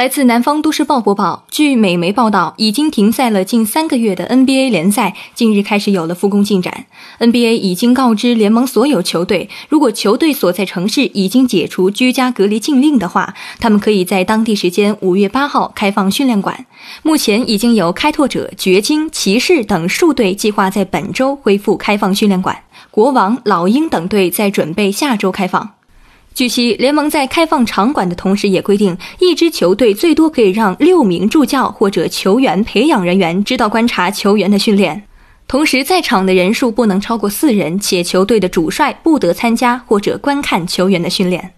来自南方都市报播报：，据美媒报道，已经停赛了近三个月的 NBA 联赛近日开始有了复工进展。NBA 已经告知联盟所有球队，如果球队所在城市已经解除居家隔离禁令的话，他们可以在当地时间五月八号开放训练馆。目前已经有开拓者、掘金、骑士等数队计划在本周恢复开放训练馆，国王、老鹰等队在准备下周开放。据悉，联盟在开放场馆的同时，也规定一支球队最多可以让六名助教或者球员培养人员知道观察球员的训练，同时在场的人数不能超过四人，且球队的主帅不得参加或者观看球员的训练。